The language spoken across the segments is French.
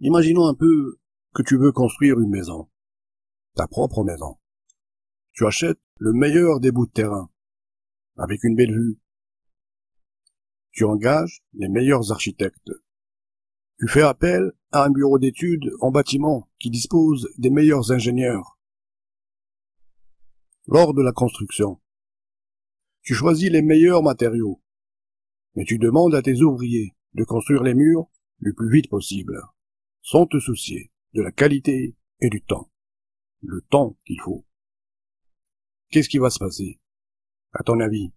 Imaginons un peu que tu veux construire une maison, ta propre maison. Tu achètes le meilleur des bouts de terrain, avec une belle vue. Tu engages les meilleurs architectes. Tu fais appel à un bureau d'études en bâtiment qui dispose des meilleurs ingénieurs. Lors de la construction, tu choisis les meilleurs matériaux, mais tu demandes à tes ouvriers de construire les murs le plus vite possible sans te soucier de la qualité et du temps. Le temps qu'il faut. Qu'est-ce qui va se passer À ton avis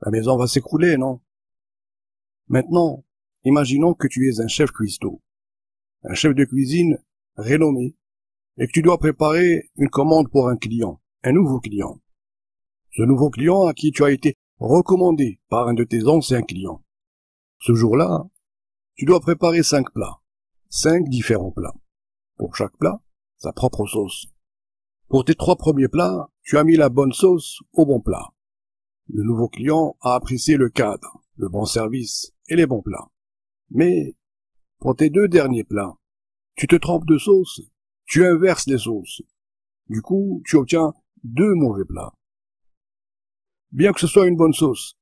La maison va s'écrouler, non Maintenant, imaginons que tu es un chef cuistot, un chef de cuisine renommé, et que tu dois préparer une commande pour un client, un nouveau client. Ce nouveau client à qui tu as été recommandé par un de tes anciens clients. Ce jour-là, tu dois préparer cinq plats. cinq différents plats. Pour chaque plat, sa propre sauce. Pour tes trois premiers plats, tu as mis la bonne sauce au bon plat. Le nouveau client a apprécié le cadre, le bon service et les bons plats. Mais, pour tes deux derniers plats, tu te trompes de sauce, tu inverses les sauces. Du coup, tu obtiens deux mauvais plats. Bien que ce soit une bonne sauce,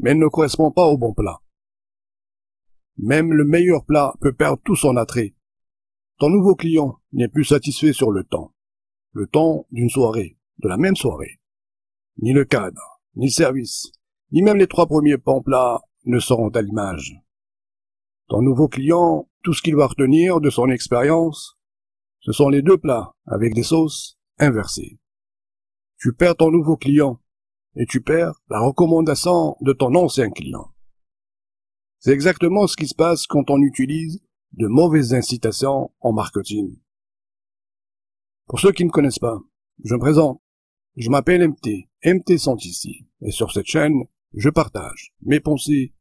mais elle ne correspond pas au bon plat. Même le meilleur plat peut perdre tout son attrait. Ton nouveau client n'est plus satisfait sur le temps. Le temps d'une soirée, de la même soirée. Ni le cadre, ni le service, ni même les trois premiers pans plats ne seront à l'image. Ton nouveau client, tout ce qu'il va retenir de son expérience, ce sont les deux plats avec des sauces inversées. Tu perds ton nouveau client et tu perds la recommandation de ton ancien client. C'est exactement ce qui se passe quand on utilise de mauvaises incitations en marketing. Pour ceux qui ne connaissent pas, je me présente. Je m'appelle MT, MT sont ici. et sur cette chaîne, je partage mes pensées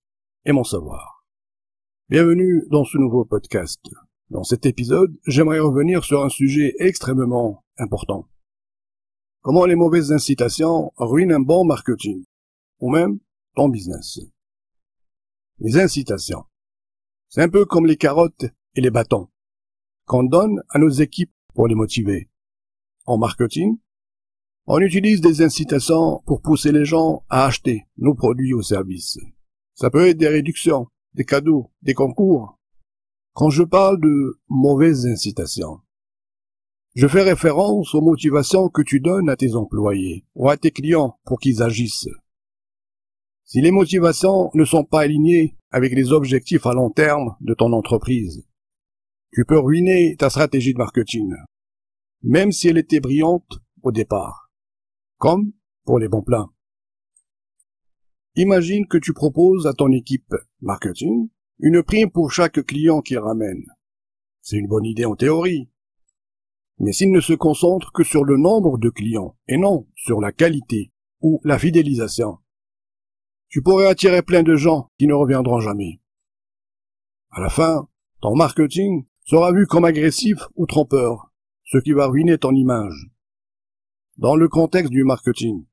et mon savoir. Bienvenue dans ce nouveau podcast. Dans cet épisode, j'aimerais revenir sur un sujet extrêmement important. Comment les mauvaises incitations ruinent un bon marketing, ou même ton business les incitations. C'est un peu comme les carottes et les bâtons qu'on donne à nos équipes pour les motiver. En marketing, on utilise des incitations pour pousser les gens à acheter nos produits ou services. Ça peut être des réductions, des cadeaux, des concours. Quand je parle de mauvaises incitations, je fais référence aux motivations que tu donnes à tes employés ou à tes clients pour qu'ils agissent. Si les motivations ne sont pas alignées avec les objectifs à long terme de ton entreprise, tu peux ruiner ta stratégie de marketing, même si elle était brillante au départ, comme pour les bons plans. Imagine que tu proposes à ton équipe marketing une prime pour chaque client qu'il ramène. C'est une bonne idée en théorie. Mais s'il ne se concentre que sur le nombre de clients et non sur la qualité ou la fidélisation, tu pourrais attirer plein de gens qui ne reviendront jamais. À la fin, ton marketing sera vu comme agressif ou trompeur, ce qui va ruiner ton image. Dans le contexte du marketing,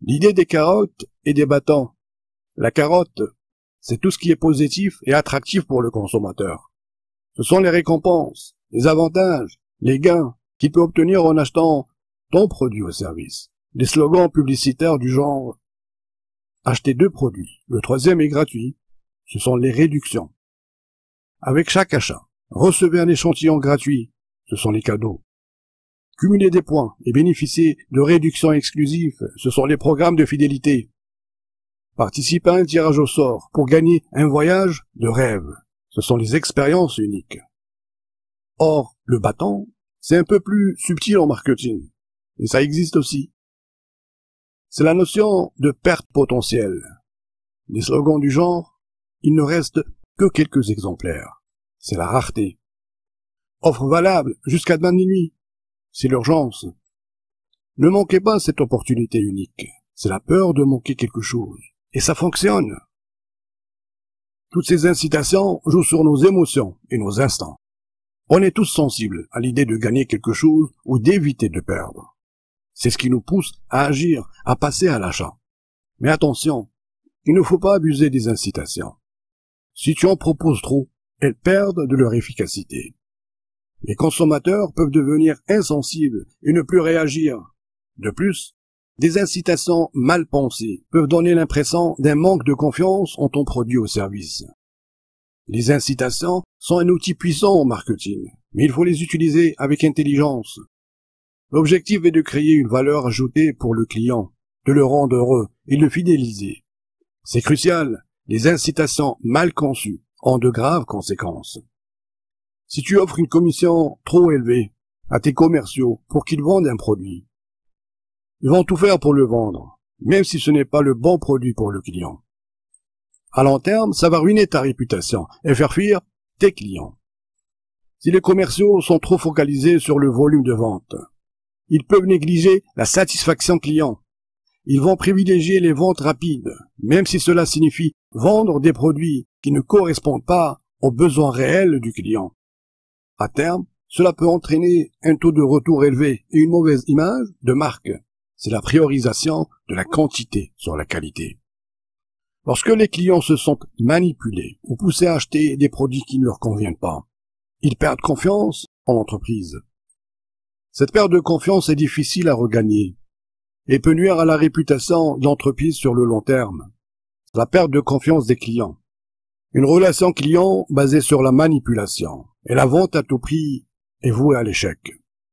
l'idée des carottes et des bâtons. La carotte, c'est tout ce qui est positif et attractif pour le consommateur. Ce sont les récompenses, les avantages, les gains qu'il peut obtenir en achetant ton produit ou service. Les slogans publicitaires du genre Achetez deux produits. Le troisième est gratuit. Ce sont les réductions. Avec chaque achat, recevez un échantillon gratuit. Ce sont les cadeaux. Cumulez des points et bénéficiez de réductions exclusives. Ce sont les programmes de fidélité. Participez à un tirage au sort pour gagner un voyage de rêve. Ce sont les expériences uniques. Or, le bâton, c'est un peu plus subtil en marketing. Et ça existe aussi. C'est la notion de perte potentielle. Les slogans du genre, il ne reste que quelques exemplaires. C'est la rareté. Offre valable jusqu'à demain minuit. C'est l'urgence. Ne manquez pas cette opportunité unique. C'est la peur de manquer quelque chose. Et ça fonctionne. Toutes ces incitations jouent sur nos émotions et nos instants. On est tous sensibles à l'idée de gagner quelque chose ou d'éviter de perdre. C'est ce qui nous pousse à agir, à passer à l'achat. Mais attention, il ne faut pas abuser des incitations. Si tu en proposes trop, elles perdent de leur efficacité. Les consommateurs peuvent devenir insensibles et ne plus réagir. De plus, des incitations mal pensées peuvent donner l'impression d'un manque de confiance en ton produit ou service. Les incitations sont un outil puissant au marketing, mais il faut les utiliser avec intelligence L'objectif est de créer une valeur ajoutée pour le client, de le rendre heureux et de le fidéliser. C'est crucial, les incitations mal conçues ont de graves conséquences. Si tu offres une commission trop élevée à tes commerciaux pour qu'ils vendent un produit, ils vont tout faire pour le vendre, même si ce n'est pas le bon produit pour le client. À long terme, ça va ruiner ta réputation et faire fuir tes clients. Si les commerciaux sont trop focalisés sur le volume de vente, ils peuvent négliger la satisfaction client. Ils vont privilégier les ventes rapides, même si cela signifie vendre des produits qui ne correspondent pas aux besoins réels du client. À terme, cela peut entraîner un taux de retour élevé et une mauvaise image de marque. C'est la priorisation de la quantité sur la qualité. Lorsque les clients se sentent manipulés ou poussés à acheter des produits qui ne leur conviennent pas, ils perdent confiance en l'entreprise. Cette perte de confiance est difficile à regagner et peut nuire à la réputation d'entreprise sur le long terme. La perte de confiance des clients. Une relation client basée sur la manipulation et la vente à tout prix est vouée à l'échec.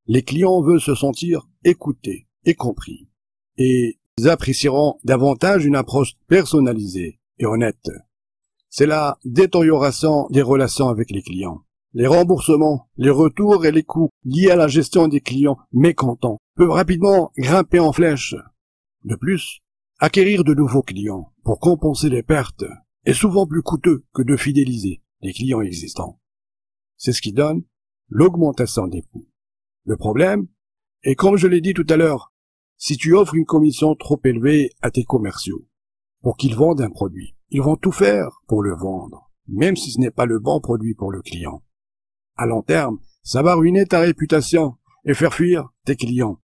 Les clients veulent se sentir écoutés et compris et ils apprécieront davantage une approche personnalisée et honnête. C'est la détérioration des relations avec les clients. Les remboursements, les retours et les coûts liés à la gestion des clients mécontents peuvent rapidement grimper en flèche. De plus, acquérir de nouveaux clients pour compenser les pertes est souvent plus coûteux que de fidéliser les clients existants. C'est ce qui donne l'augmentation des coûts. Le problème est, comme je l'ai dit tout à l'heure, si tu offres une commission trop élevée à tes commerciaux pour qu'ils vendent un produit, ils vont tout faire pour le vendre, même si ce n'est pas le bon produit pour le client. À long terme, ça va ruiner ta réputation et faire fuir tes clients.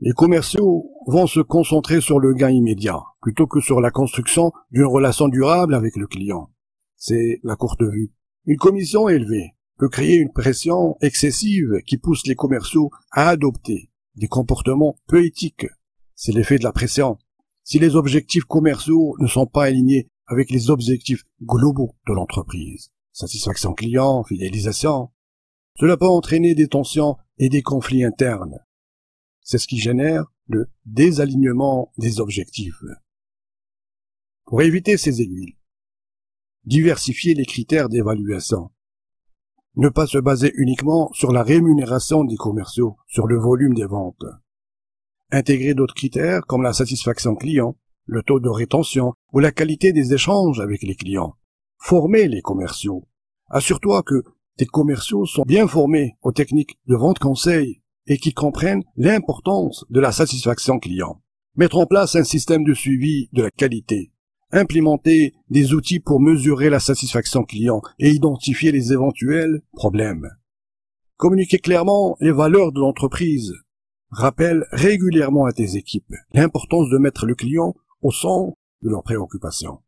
Les commerciaux vont se concentrer sur le gain immédiat, plutôt que sur la construction d'une relation durable avec le client. C'est la courte vue. Une commission élevée peut créer une pression excessive qui pousse les commerciaux à adopter des comportements peu éthiques. C'est l'effet de la pression. Si les objectifs commerciaux ne sont pas alignés avec les objectifs globaux de l'entreprise satisfaction client, fidélisation. Cela peut entraîner des tensions et des conflits internes. C'est ce qui génère le désalignement des objectifs. Pour éviter ces aiguilles, diversifier les critères d'évaluation. Ne pas se baser uniquement sur la rémunération des commerciaux, sur le volume des ventes. Intégrer d'autres critères comme la satisfaction client, le taux de rétention ou la qualité des échanges avec les clients former les commerciaux. Assure-toi que tes commerciaux sont bien formés aux techniques de vente conseil et qu'ils comprennent l'importance de la satisfaction client. Mettre en place un système de suivi de la qualité. Implémenter des outils pour mesurer la satisfaction client et identifier les éventuels problèmes. Communiquer clairement les valeurs de l'entreprise. Rappelle régulièrement à tes équipes l'importance de mettre le client au centre de leurs préoccupations.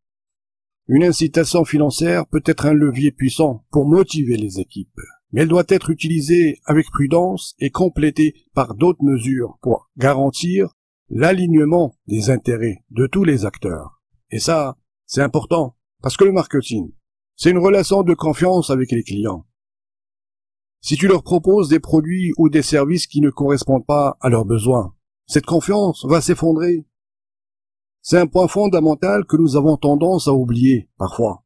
Une incitation financière peut être un levier puissant pour motiver les équipes, mais elle doit être utilisée avec prudence et complétée par d'autres mesures pour garantir l'alignement des intérêts de tous les acteurs. Et ça, c'est important, parce que le marketing, c'est une relation de confiance avec les clients. Si tu leur proposes des produits ou des services qui ne correspondent pas à leurs besoins, cette confiance va s'effondrer c'est un point fondamental que nous avons tendance à oublier parfois,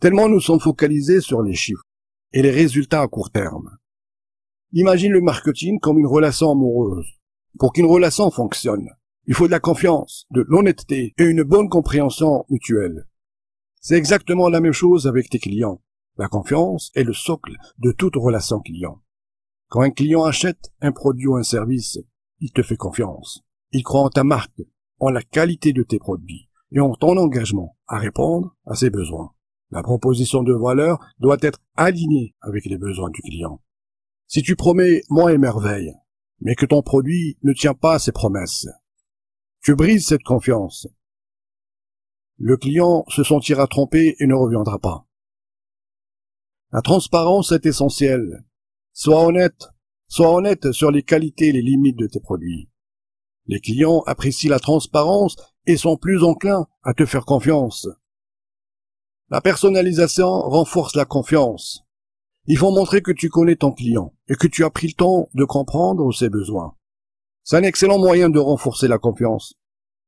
tellement nous sommes focalisés sur les chiffres et les résultats à court terme. Imagine le marketing comme une relation amoureuse. Pour qu'une relation fonctionne, il faut de la confiance, de l'honnêteté et une bonne compréhension mutuelle. C'est exactement la même chose avec tes clients. La confiance est le socle de toute relation client. Quand un client achète un produit ou un service, il te fait confiance. Il croit en ta marque, en la qualité de tes produits et en ton engagement à répondre à ses besoins. La proposition de valeur doit être alignée avec les besoins du client. Si tu promets moins et merveille, mais que ton produit ne tient pas à ses promesses, tu brises cette confiance. Le client se sentira trompé et ne reviendra pas. La transparence est essentielle. Sois honnête. Sois honnête sur les qualités et les limites de tes produits. Les clients apprécient la transparence et sont plus enclins à te faire confiance. La personnalisation renforce la confiance. Il faut montrer que tu connais ton client et que tu as pris le temps de comprendre ses besoins. C'est un excellent moyen de renforcer la confiance.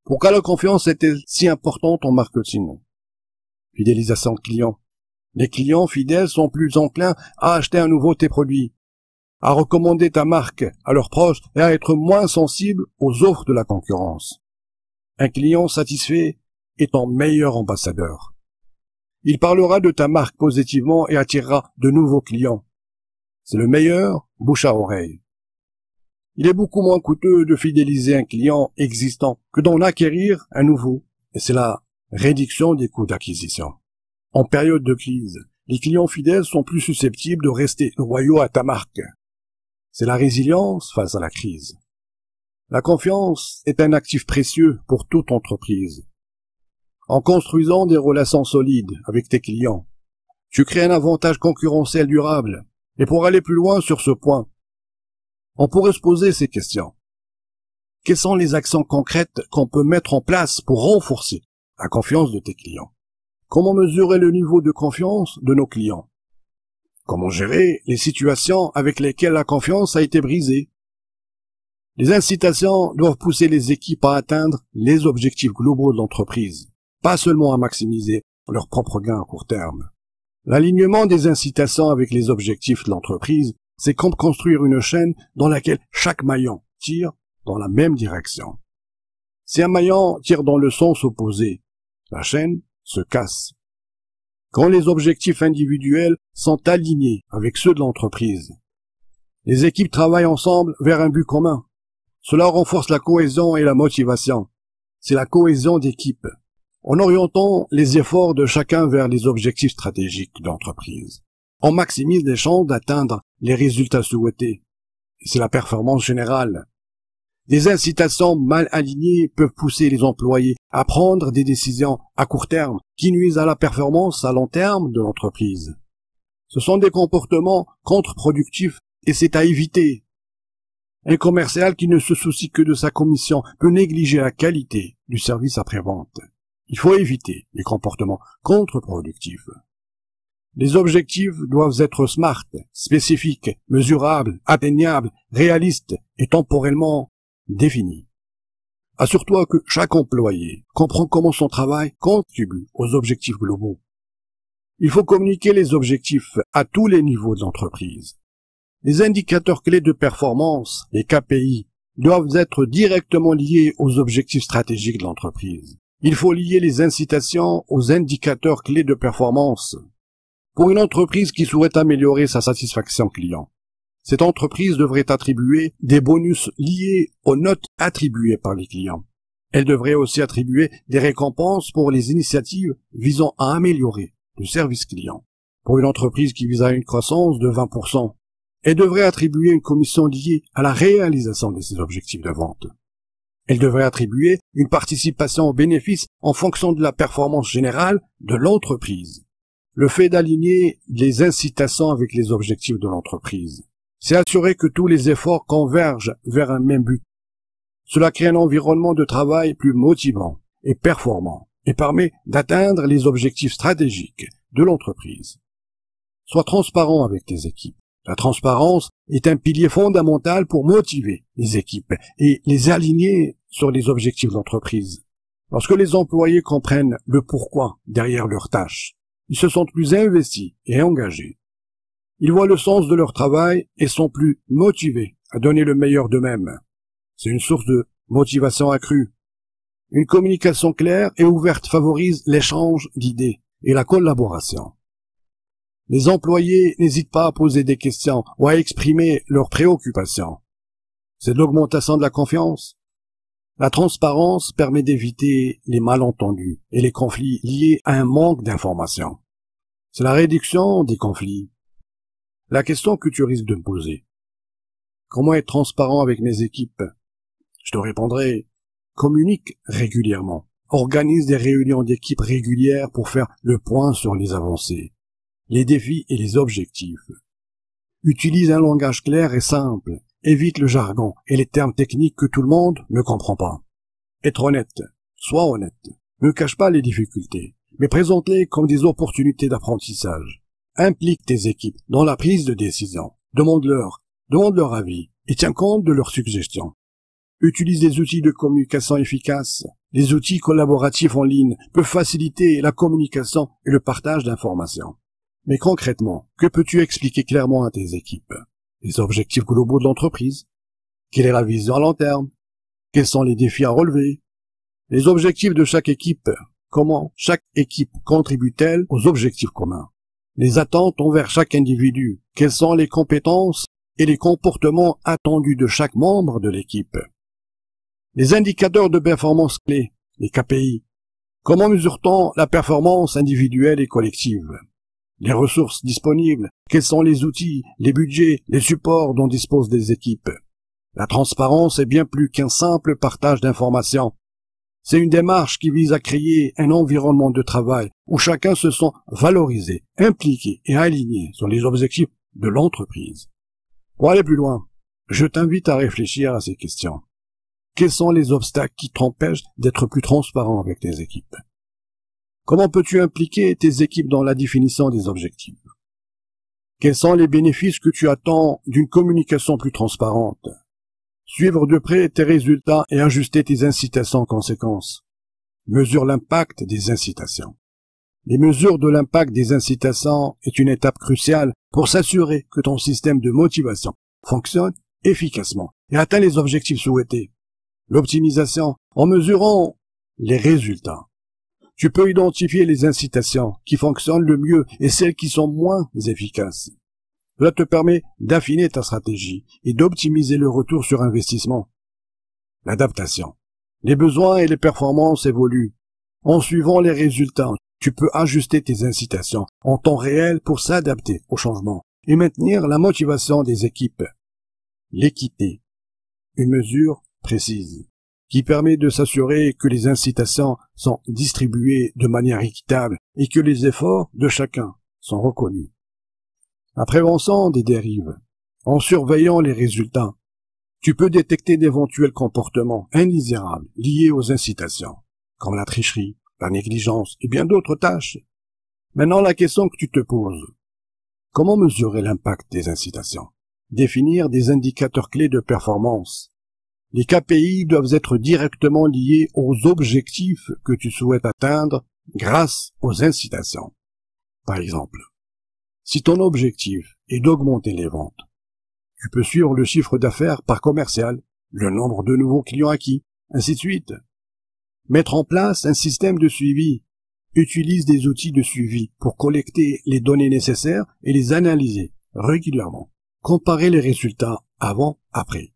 Pourquoi la confiance est-elle si importante en marketing Fidélisation client. Les clients fidèles sont plus enclins à acheter à nouveau tes produits à recommander ta marque à leurs proches et à être moins sensible aux offres de la concurrence. Un client satisfait est ton meilleur ambassadeur. Il parlera de ta marque positivement et attirera de nouveaux clients. C'est le meilleur bouche à oreille. Il est beaucoup moins coûteux de fidéliser un client existant que d'en acquérir un nouveau, et c'est la réduction des coûts d'acquisition. En période de crise, les clients fidèles sont plus susceptibles de rester royaux à ta marque c'est la résilience face à la crise. La confiance est un actif précieux pour toute entreprise. En construisant des relations solides avec tes clients, tu crées un avantage concurrentiel durable. Et pour aller plus loin sur ce point, on pourrait se poser ces questions. Quelles sont les actions concrètes qu'on peut mettre en place pour renforcer la confiance de tes clients Comment mesurer le niveau de confiance de nos clients Comment gérer les situations avec lesquelles la confiance a été brisée Les incitations doivent pousser les équipes à atteindre les objectifs globaux de l'entreprise, pas seulement à maximiser leurs propres gains à court terme. L'alignement des incitations avec les objectifs de l'entreprise, c'est comme construire une chaîne dans laquelle chaque maillon tire dans la même direction. Si un maillon tire dans le sens opposé, la chaîne se casse quand les objectifs individuels sont alignés avec ceux de l'entreprise. Les équipes travaillent ensemble vers un but commun. Cela renforce la cohésion et la motivation. C'est la cohésion d'équipe. En orientant les efforts de chacun vers les objectifs stratégiques d'entreprise, on maximise les chances d'atteindre les résultats souhaités. C'est la performance générale. Des incitations mal alignées peuvent pousser les employés à prendre des décisions à court terme qui nuisent à la performance à long terme de l'entreprise. Ce sont des comportements contre-productifs et c'est à éviter. Un commercial qui ne se soucie que de sa commission peut négliger la qualité du service après-vente. Il faut éviter les comportements contre-productifs. Les objectifs doivent être smart, spécifiques, mesurables, atteignables, réalistes et temporellement définie. Assure-toi que chaque employé comprend comment son travail contribue aux objectifs globaux. Il faut communiquer les objectifs à tous les niveaux de l'entreprise. Les indicateurs clés de performance, les KPI, doivent être directement liés aux objectifs stratégiques de l'entreprise. Il faut lier les incitations aux indicateurs clés de performance. Pour une entreprise qui souhaite améliorer sa satisfaction client, cette entreprise devrait attribuer des bonus liés aux notes attribuées par les clients. Elle devrait aussi attribuer des récompenses pour les initiatives visant à améliorer le service client. Pour une entreprise qui vise à une croissance de 20%, elle devrait attribuer une commission liée à la réalisation de ses objectifs de vente. Elle devrait attribuer une participation aux bénéfices en fonction de la performance générale de l'entreprise. Le fait d'aligner les incitations avec les objectifs de l'entreprise c'est assurer que tous les efforts convergent vers un même but. Cela crée un environnement de travail plus motivant et performant et permet d'atteindre les objectifs stratégiques de l'entreprise. Sois transparent avec tes équipes. La transparence est un pilier fondamental pour motiver les équipes et les aligner sur les objectifs d'entreprise. Lorsque les employés comprennent le pourquoi derrière leurs tâches, ils se sentent plus investis et engagés. Ils voient le sens de leur travail et sont plus motivés à donner le meilleur d'eux-mêmes. C'est une source de motivation accrue. Une communication claire et ouverte favorise l'échange d'idées et la collaboration. Les employés n'hésitent pas à poser des questions ou à exprimer leurs préoccupations. C'est l'augmentation de la confiance. La transparence permet d'éviter les malentendus et les conflits liés à un manque d'information. C'est la réduction des conflits la question que tu risques de me poser, comment être transparent avec mes équipes Je te répondrai, communique régulièrement, organise des réunions d'équipes régulières pour faire le point sur les avancées, les défis et les objectifs. Utilise un langage clair et simple, évite le jargon et les termes techniques que tout le monde ne comprend pas. Être honnête, sois honnête, ne cache pas les difficultés, mais présente-les comme des opportunités d'apprentissage. Implique tes équipes dans la prise de décision. Demande-leur, demande leur avis et tiens compte de leurs suggestions. Utilise des outils de communication efficaces. Les outils collaboratifs en ligne peuvent faciliter la communication et le partage d'informations. Mais concrètement, que peux-tu expliquer clairement à tes équipes Les objectifs globaux de l'entreprise Quelle est la vision à long terme Quels sont les défis à relever Les objectifs de chaque équipe Comment chaque équipe contribue-t-elle aux objectifs communs les attentes envers chaque individu, quelles sont les compétences et les comportements attendus de chaque membre de l'équipe. Les indicateurs de performance clés, les KPI. Comment mesure-t-on la performance individuelle et collective Les ressources disponibles, quels sont les outils, les budgets, les supports dont disposent les équipes La transparence est bien plus qu'un simple partage d'informations. C'est une démarche qui vise à créer un environnement de travail où chacun se sent valorisé, impliqué et aligné sur les objectifs de l'entreprise. Pour aller plus loin, je t'invite à réfléchir à ces questions. Quels sont les obstacles qui t'empêchent d'être plus transparent avec tes équipes Comment peux-tu impliquer tes équipes dans la définition des objectifs Quels sont les bénéfices que tu attends d'une communication plus transparente Suivre de près tes résultats et ajuster tes incitations en conséquence. Mesure l'impact des incitations. Les mesures de l'impact des incitations est une étape cruciale pour s'assurer que ton système de motivation fonctionne efficacement et atteint les objectifs souhaités. L'optimisation en mesurant les résultats. Tu peux identifier les incitations qui fonctionnent le mieux et celles qui sont moins efficaces. Cela te permet d'affiner ta stratégie et d'optimiser le retour sur investissement. L'adaptation. Les besoins et les performances évoluent. En suivant les résultats, tu peux ajuster tes incitations en temps réel pour s'adapter au changement et maintenir la motivation des équipes. L'équité. Une mesure précise qui permet de s'assurer que les incitations sont distribuées de manière équitable et que les efforts de chacun sont reconnus en prévenant des dérives, en surveillant les résultats, tu peux détecter d'éventuels comportements indésirables liés aux incitations, comme la tricherie, la négligence et bien d'autres tâches. Maintenant, la question que tu te poses, comment mesurer l'impact des incitations Définir des indicateurs clés de performance. Les KPI doivent être directement liés aux objectifs que tu souhaites atteindre grâce aux incitations. Par exemple, si ton objectif est d'augmenter les ventes, tu peux suivre le chiffre d'affaires par commercial, le nombre de nouveaux clients acquis, ainsi de suite. Mettre en place un système de suivi. Utilise des outils de suivi pour collecter les données nécessaires et les analyser régulièrement. Comparer les résultats avant-après.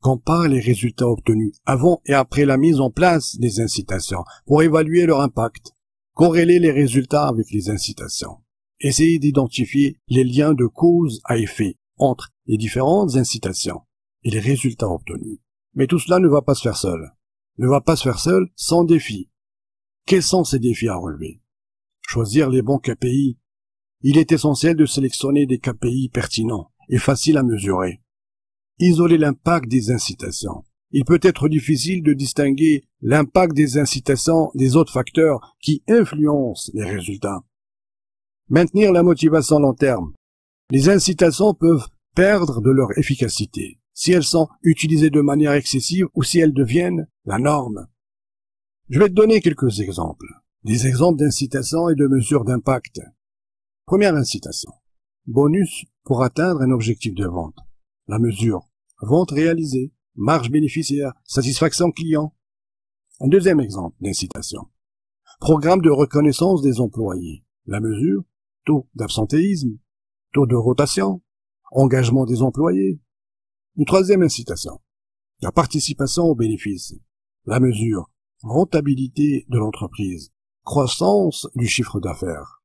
Compare les résultats obtenus avant et après la mise en place des incitations pour évaluer leur impact. Corréler les résultats avec les incitations. Essayez d'identifier les liens de cause à effet entre les différentes incitations et les résultats obtenus. Mais tout cela ne va pas se faire seul. Ne va pas se faire seul sans défi. Quels sont ces défis à relever Choisir les bons KPI. Il est essentiel de sélectionner des KPI pertinents et faciles à mesurer. Isoler l'impact des incitations. Il peut être difficile de distinguer l'impact des incitations des autres facteurs qui influencent les résultats. Maintenir la motivation long terme. Les incitations peuvent perdre de leur efficacité si elles sont utilisées de manière excessive ou si elles deviennent la norme. Je vais te donner quelques exemples. Des exemples d'incitations et de mesures d'impact. Première incitation. Bonus pour atteindre un objectif de vente. La mesure. Vente réalisée, marge bénéficiaire, satisfaction client. Un deuxième exemple d'incitation. Programme de reconnaissance des employés. La mesure taux d'absentéisme, taux de rotation, engagement des employés. Une troisième incitation, la participation aux bénéfices, la mesure, rentabilité de l'entreprise, croissance du chiffre d'affaires.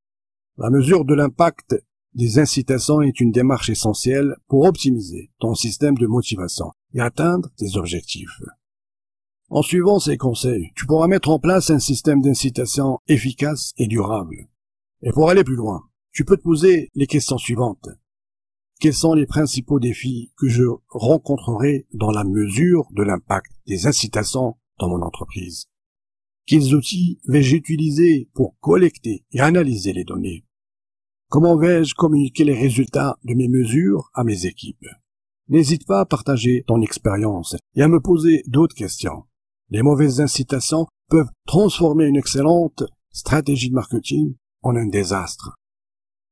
La mesure de l'impact des incitations est une démarche essentielle pour optimiser ton système de motivation et atteindre tes objectifs. En suivant ces conseils, tu pourras mettre en place un système d'incitation efficace et durable. Et pour aller plus loin, tu peux te poser les questions suivantes. Quels sont les principaux défis que je rencontrerai dans la mesure de l'impact des incitations dans mon entreprise Quels outils vais-je utiliser pour collecter et analyser les données Comment vais-je communiquer les résultats de mes mesures à mes équipes N'hésite pas à partager ton expérience et à me poser d'autres questions. Les mauvaises incitations peuvent transformer une excellente stratégie de marketing en un désastre.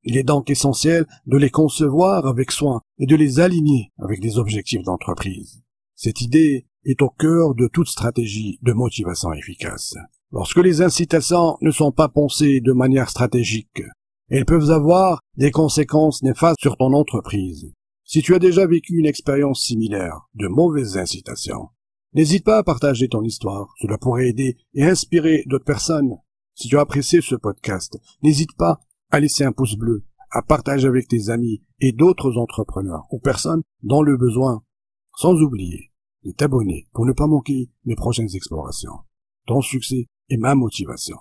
Il est donc essentiel de les concevoir avec soin et de les aligner avec des objectifs d'entreprise. Cette idée est au cœur de toute stratégie de motivation efficace. Lorsque les incitations ne sont pas pensées de manière stratégique, elles peuvent avoir des conséquences néfastes sur ton entreprise. Si tu as déjà vécu une expérience similaire de mauvaises incitations, n'hésite pas à partager ton histoire. Cela pourrait aider et inspirer d'autres personnes si tu as apprécié ce podcast, n'hésite pas à laisser un pouce bleu, à partager avec tes amis et d'autres entrepreneurs ou personnes dans le besoin, sans oublier de t'abonner pour ne pas manquer mes prochaines explorations, ton succès et ma motivation.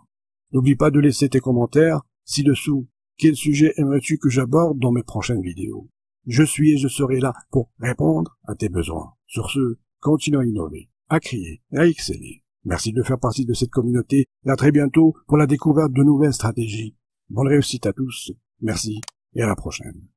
N'oublie pas de laisser tes commentaires ci-dessous. Quel sujet aimerais-tu que j'aborde dans mes prochaines vidéos Je suis et je serai là pour répondre à tes besoins. Sur ce, continue à innover, à crier et à exceller. Merci de faire partie de cette communauté et à très bientôt pour la découverte de nouvelles stratégies. Bonne réussite à tous. Merci et à la prochaine.